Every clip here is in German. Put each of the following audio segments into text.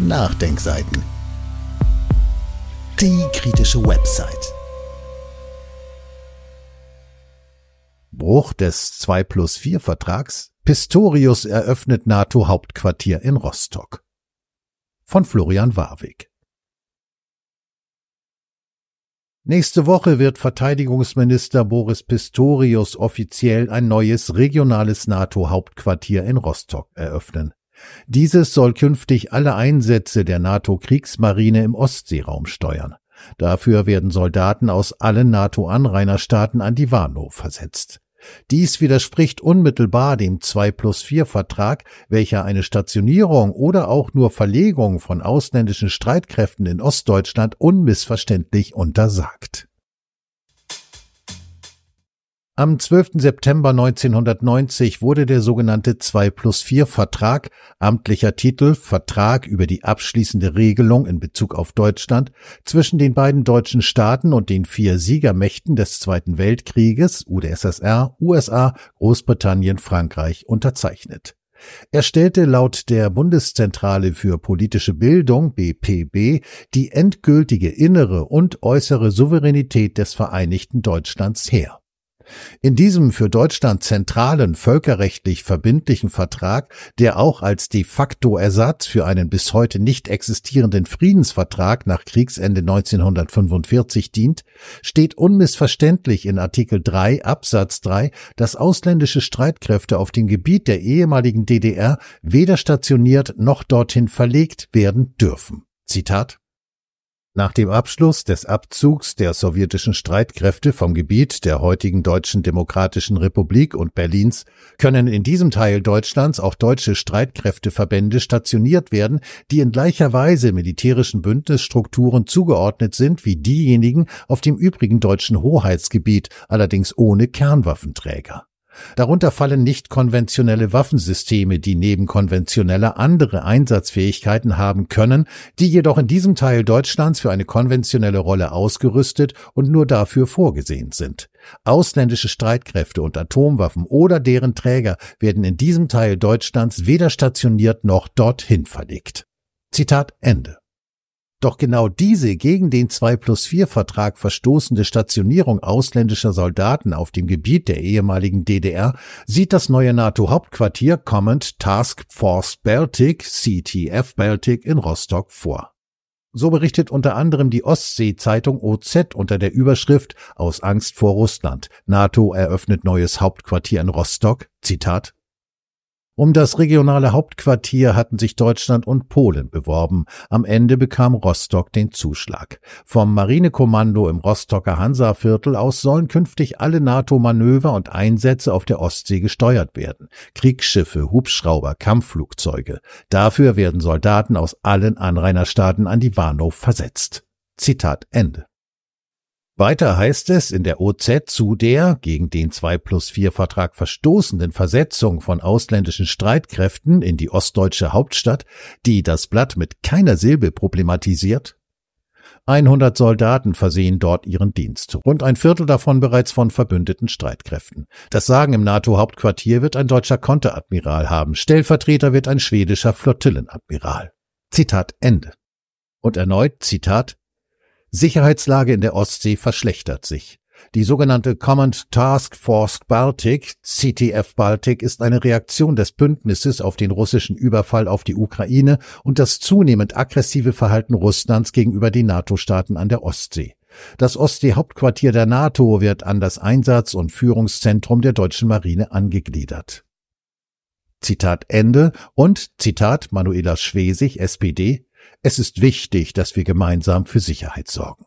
Nachdenkseiten. Die kritische Website. Bruch des 2 plus 4 Vertrags. Pistorius eröffnet NATO-Hauptquartier in Rostock. Von Florian Warwick. Nächste Woche wird Verteidigungsminister Boris Pistorius offiziell ein neues regionales NATO-Hauptquartier in Rostock eröffnen. Dieses soll künftig alle Einsätze der NATO-Kriegsmarine im Ostseeraum steuern. Dafür werden Soldaten aus allen NATO-Anrainerstaaten an die Warnow versetzt. Dies widerspricht unmittelbar dem 2 plus 4 Vertrag, welcher eine Stationierung oder auch nur Verlegung von ausländischen Streitkräften in Ostdeutschland unmissverständlich untersagt. Am 12. September 1990 wurde der sogenannte 2 plus 4 Vertrag, amtlicher Titel Vertrag über die abschließende Regelung in Bezug auf Deutschland, zwischen den beiden deutschen Staaten und den vier Siegermächten des Zweiten Weltkrieges, UdSSR, USA, Großbritannien, Frankreich, unterzeichnet. Er stellte laut der Bundeszentrale für politische Bildung BPB die endgültige innere und äußere Souveränität des Vereinigten Deutschlands her. In diesem für Deutschland zentralen völkerrechtlich verbindlichen Vertrag, der auch als de facto Ersatz für einen bis heute nicht existierenden Friedensvertrag nach Kriegsende 1945 dient, steht unmissverständlich in Artikel 3 Absatz 3, dass ausländische Streitkräfte auf dem Gebiet der ehemaligen DDR weder stationiert noch dorthin verlegt werden dürfen. Zitat nach dem Abschluss des Abzugs der sowjetischen Streitkräfte vom Gebiet der heutigen Deutschen Demokratischen Republik und Berlins können in diesem Teil Deutschlands auch deutsche Streitkräfteverbände stationiert werden, die in gleicher Weise militärischen Bündnisstrukturen zugeordnet sind wie diejenigen auf dem übrigen deutschen Hoheitsgebiet, allerdings ohne Kernwaffenträger. Darunter fallen nicht konventionelle Waffensysteme, die neben konventioneller andere Einsatzfähigkeiten haben können, die jedoch in diesem Teil Deutschlands für eine konventionelle Rolle ausgerüstet und nur dafür vorgesehen sind. Ausländische Streitkräfte und Atomwaffen oder deren Träger werden in diesem Teil Deutschlands weder stationiert noch dorthin verlegt. Zitat Ende. Doch genau diese gegen den 2 plus 4 Vertrag verstoßende Stationierung ausländischer Soldaten auf dem Gebiet der ehemaligen DDR sieht das neue NATO-Hauptquartier Command Task Force Baltic, CTF Baltic in Rostock vor. So berichtet unter anderem die Ostsee-Zeitung OZ unter der Überschrift Aus Angst vor Russland. NATO eröffnet neues Hauptquartier in Rostock. Zitat um das regionale Hauptquartier hatten sich Deutschland und Polen beworben. Am Ende bekam Rostock den Zuschlag. Vom Marinekommando im Rostocker Hansaviertel aus sollen künftig alle NATO-Manöver und Einsätze auf der Ostsee gesteuert werden. Kriegsschiffe, Hubschrauber, Kampfflugzeuge. Dafür werden Soldaten aus allen Anrainerstaaten an die Warnhof versetzt. Zitat Ende. Weiter heißt es in der OZ zu der gegen den 2 plus 4 Vertrag verstoßenden Versetzung von ausländischen Streitkräften in die ostdeutsche Hauptstadt, die das Blatt mit keiner Silbe problematisiert. 100 Soldaten versehen dort ihren Dienst, rund ein Viertel davon bereits von verbündeten Streitkräften. Das Sagen im NATO-Hauptquartier wird ein deutscher Konteradmiral haben, Stellvertreter wird ein schwedischer Flottillenadmiral. Zitat Ende. Und erneut Zitat Sicherheitslage in der Ostsee verschlechtert sich. Die sogenannte Command Task Force Baltic, CTF Baltic, ist eine Reaktion des Bündnisses auf den russischen Überfall auf die Ukraine und das zunehmend aggressive Verhalten Russlands gegenüber den NATO-Staaten an der Ostsee. Das Ostsee-Hauptquartier der NATO wird an das Einsatz- und Führungszentrum der deutschen Marine angegliedert. Zitat Ende und Zitat Manuela Schwesig, SPD, es ist wichtig, dass wir gemeinsam für Sicherheit sorgen.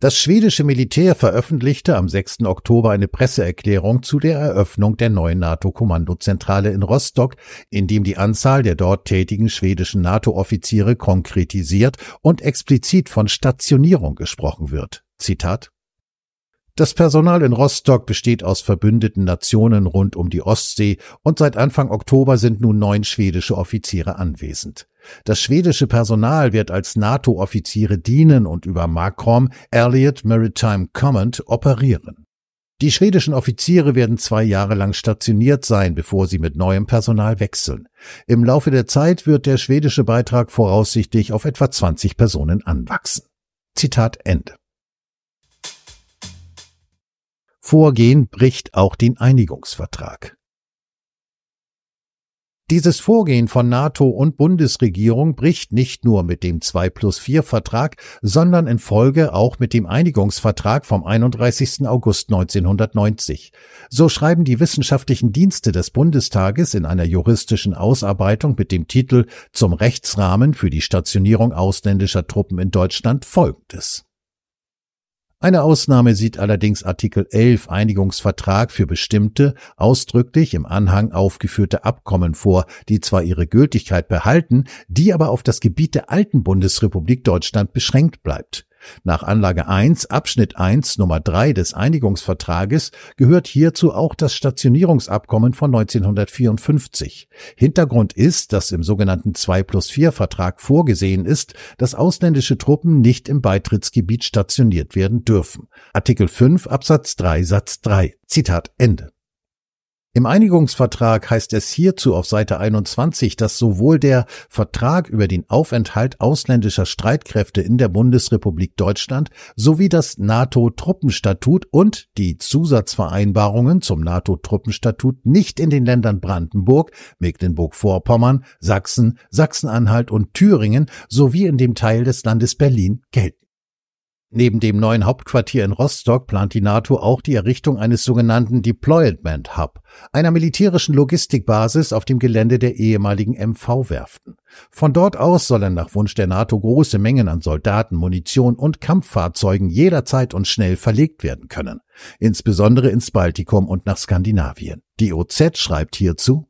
Das schwedische Militär veröffentlichte am 6. Oktober eine Presseerklärung zu der Eröffnung der neuen NATO-Kommandozentrale in Rostock, in dem die Anzahl der dort tätigen schwedischen NATO-Offiziere konkretisiert und explizit von Stationierung gesprochen wird. Zitat das Personal in Rostock besteht aus verbündeten Nationen rund um die Ostsee und seit Anfang Oktober sind nun neun schwedische Offiziere anwesend. Das schwedische Personal wird als NATO-Offiziere dienen und über Markrom Elliott Maritime Command operieren. Die schwedischen Offiziere werden zwei Jahre lang stationiert sein, bevor sie mit neuem Personal wechseln. Im Laufe der Zeit wird der schwedische Beitrag voraussichtlich auf etwa 20 Personen anwachsen. Zitat Ende. Vorgehen bricht auch den Einigungsvertrag. Dieses Vorgehen von NATO und Bundesregierung bricht nicht nur mit dem 2 plus 4 Vertrag, sondern in Folge auch mit dem Einigungsvertrag vom 31. August 1990. So schreiben die wissenschaftlichen Dienste des Bundestages in einer juristischen Ausarbeitung mit dem Titel Zum Rechtsrahmen für die Stationierung ausländischer Truppen in Deutschland folgendes. Eine Ausnahme sieht allerdings Artikel 11 Einigungsvertrag für bestimmte, ausdrücklich im Anhang aufgeführte Abkommen vor, die zwar ihre Gültigkeit behalten, die aber auf das Gebiet der alten Bundesrepublik Deutschland beschränkt bleibt. Nach Anlage 1 Abschnitt 1 Nummer 3 des Einigungsvertrages gehört hierzu auch das Stationierungsabkommen von 1954. Hintergrund ist, dass im sogenannten 2 plus 4 Vertrag vorgesehen ist, dass ausländische Truppen nicht im Beitrittsgebiet stationiert werden dürfen. Artikel 5 Absatz 3 Satz 3. Zitat Ende. Im Einigungsvertrag heißt es hierzu auf Seite 21, dass sowohl der Vertrag über den Aufenthalt ausländischer Streitkräfte in der Bundesrepublik Deutschland sowie das NATO-Truppenstatut und die Zusatzvereinbarungen zum NATO-Truppenstatut nicht in den Ländern Brandenburg, Mecklenburg-Vorpommern, Sachsen, Sachsen-Anhalt und Thüringen sowie in dem Teil des Landes Berlin gelten. Neben dem neuen Hauptquartier in Rostock plant die NATO auch die Errichtung eines sogenannten Deployment Hub, einer militärischen Logistikbasis auf dem Gelände der ehemaligen MV-Werften. Von dort aus sollen nach Wunsch der NATO große Mengen an Soldaten, Munition und Kampffahrzeugen jederzeit und schnell verlegt werden können, insbesondere ins Baltikum und nach Skandinavien. Die OZ schreibt hierzu,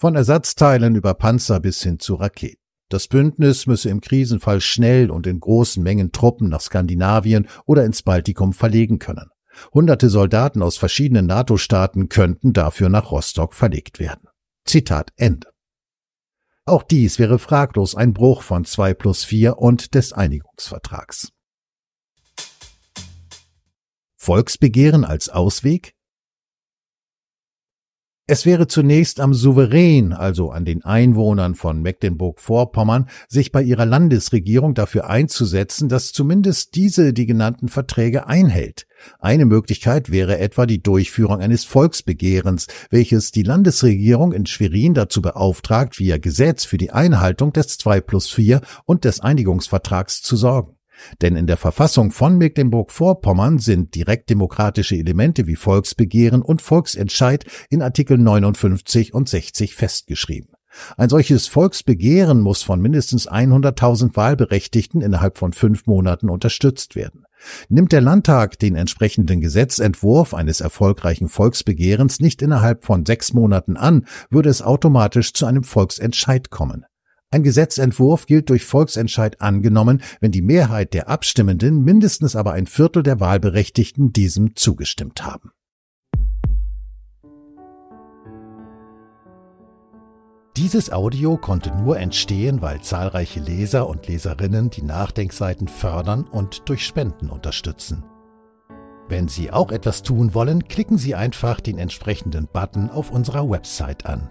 von Ersatzteilen über Panzer bis hin zu Raketen. Das Bündnis müsse im Krisenfall schnell und in großen Mengen Truppen nach Skandinavien oder ins Baltikum verlegen können. Hunderte Soldaten aus verschiedenen NATO-Staaten könnten dafür nach Rostock verlegt werden. Zitat Ende. Auch dies wäre fraglos ein Bruch von 2 plus 4 und des Einigungsvertrags. Volksbegehren als Ausweg? Es wäre zunächst am Souverän, also an den Einwohnern von Mecklenburg-Vorpommern, sich bei ihrer Landesregierung dafür einzusetzen, dass zumindest diese die genannten Verträge einhält. Eine Möglichkeit wäre etwa die Durchführung eines Volksbegehrens, welches die Landesregierung in Schwerin dazu beauftragt, via Gesetz für die Einhaltung des 2 plus 4 und des Einigungsvertrags zu sorgen. Denn in der Verfassung von Mecklenburg-Vorpommern sind direktdemokratische Elemente wie Volksbegehren und Volksentscheid in Artikel 59 und 60 festgeschrieben. Ein solches Volksbegehren muss von mindestens 100.000 Wahlberechtigten innerhalb von fünf Monaten unterstützt werden. Nimmt der Landtag den entsprechenden Gesetzentwurf eines erfolgreichen Volksbegehrens nicht innerhalb von sechs Monaten an, würde es automatisch zu einem Volksentscheid kommen. Ein Gesetzentwurf gilt durch Volksentscheid angenommen, wenn die Mehrheit der Abstimmenden mindestens aber ein Viertel der Wahlberechtigten diesem zugestimmt haben. Dieses Audio konnte nur entstehen, weil zahlreiche Leser und Leserinnen die Nachdenkseiten fördern und durch Spenden unterstützen. Wenn Sie auch etwas tun wollen, klicken Sie einfach den entsprechenden Button auf unserer Website an.